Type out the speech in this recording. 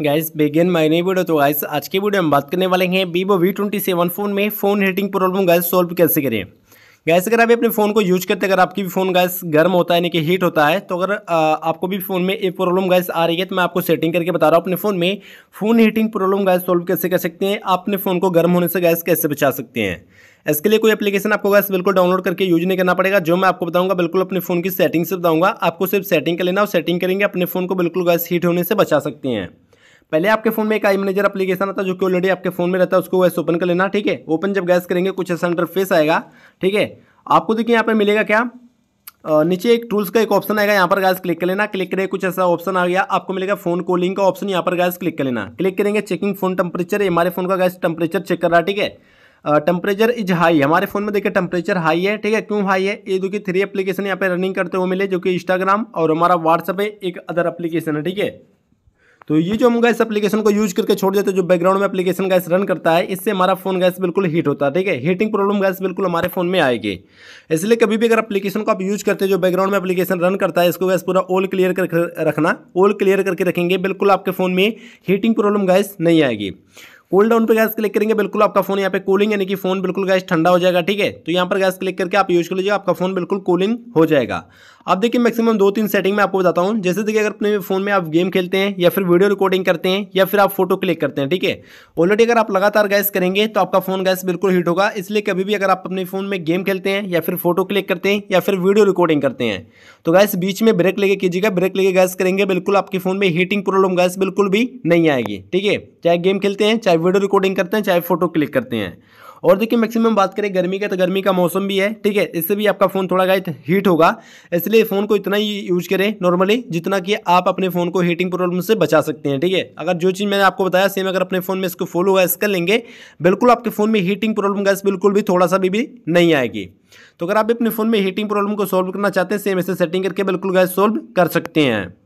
guys begin my नई video तो guys आज की वीडियो में बात करने वाले हैं Vivo V twenty seven phone में phone heating problem guys solve कैसे करें गैस अगर आप अपने फ़ोन को यूज करते हैं अगर आपकी भी फ़ोन गैस गर्म होता है यानी कि हीट होता है तो अगर आपको भी फ़ोन में एक प्रॉब्लम गैस आ रही है तो मैं आपको सेटिंग करके बता रहा हूँ अपने फ़ोन में phone heating problem guys solve कैसे कर सकते हैं आप अपने फ़ोन को गर्म होने से गैस कैसे बचा सकते हैं इसके लिए कोई एप्लीकेशन आपको गैस बिल्कुल डाउनलोड करके यूज नहीं करना पड़ेगा जो मैं आपको बताऊंगा बिल्कुल अपने फ़ोन की सेटिंग से बताऊंगा आपको सिर्फ सेटिंग कर लेना और सेटिंग करेंगे अपने फ़ोन को बिल्कुल गैस हीट होने से बचा सकते हैं पहले आपके फोन में एक आई मैनेजर अपलीकेशन आता है जो कि ऑलरेडी आपके फोन में रहता है उसको वैसे ओपन कर लेना ठीक है ओपन जब गैस करेंगे कुछ ऐसा इंटरफेस आएगा ठीक है आपको देखिए यहाँ पर मिलेगा क्या नीचे एक टूल्स का एक ऑप्शन आएगा यहाँ पर गैस क्लिक कर लेना क्लिक करें कुछ ऐसा ऑप्शन आ गया आपको मिलेगा फोन कॉलिंग का ऑप्शन यहाँ पर गैस क्लिक कर लेना क्लिक करेंगे चेकिंग फोन टेम्परेचर हमारे फोन का गैस टेम्परेचर चेक कर रहा है ठीक है टेम्परेचर इज हाई हमारे फोन में देखिए टेम्परेचर हाई है ठीक है क्यों हाई है ये देखिए थ्री एप्लीकेशन यहाँ पे रनिंग करते हुए मिले जो कि इंस्टाग्राम और हमारा व्हाट्सअप है एक अदर एप्लीकेशन है ठीक है तो ये जो हम गैस एप्लीकेशन को यूज करके छोड़ देते हैं जो बैकग्राउंड में एप्लीकेशन गैस रन करता है इससे हमारा फोन गैस बिल्कुल हीट होता है ठीक है हीटिंग प्रॉब्लम गैस बिल्कुल हमारे फोन में आएगी इसलिए कभी भी अगर एप्लीकेशन को आप यूज करते हैं जो बैकग्राउंड में एप्लीकेशन रन करता है इसको गैस पूरा ऑल क्लियर कर रखना ऑल क्लियर करके रखेंगे बिल्कुल आपके फोन में हीटिंग प्रॉब्लम गैस नहीं आएगी कूल डाउन पे गैस क्लिक करेंगे बिल्कुल आपका फोन यहाँ पे कूलिंग यानी कि फोन बिल्कुल गैस ठंडा हो जाएगा ठीक है तो यहाँ पर गैस क्लिक करके आप यूज कर लीजिए आपका फोन बिल्कुल कूलिंग हो जाएगा अब देखिए मैक्सिमम दो तीन सेटिंग में आपको बताता हूँ जैसे देखिए अगर अपने फोन में आप गेम खेलते हैं या फिर वीडियो रिकॉर्डिंग करते हैं या फिर आप फोटो क्लिक करते हैं ठीक है ऑलरेडी अगर आप लगातार गैस करेंगे तो आपका फोन गैस बिल्कुल हीट होगा इसलिए कभी भी अगर आप अपने फोन में गेम खेलते हैं या फिर फोटो क्लिक करते हैं या फिर वीडियो रिकॉर्डिंग करते हैं तो गैस बीच में ब्रेक लेके कीजिएगा ब्रेक लेके गैस करेंगे बिल्कुल आपके फोन में हीटिंग प्रॉब्लम गैस बिल्कुल भी नहीं आएगी ठीक है चाहे गेम खेलते हैं चाहे वीडियो रिकॉर्डिंग करते हैं चाहे फोटो क्लिक करते हैं और देखिए मैक्सिमम बात करें गर्मी का तो गर्मी का मौसम भी है ठीक है इससे भी आपका फ़ोन थोड़ा गाइट हीट होगा इसलिए फ़ोन को इतना ही यूज करें नॉर्मली जितना कि आप अपने फ़ोन को हीटिंग प्रॉब्लम से बचा सकते हैं ठीक है अगर जो चीज़ मैंने आपको बताया सेम अगर अपने फ़ोन में इसको फॉलो गैस कर लेंगे बिल्कुल आपके फ़ोन में हीटिंग प्रॉब्लम गैस बिल्कुल भी थोड़ा सा भी, भी नहीं आएगी तो अगर आप अपने फ़ोन में हीटिंग प्रॉब्लम को सॉल्व करना चाहते हैं सेम ऐसे सेटिंग करके बिल्कुल गैस सोल्व कर सकते हैं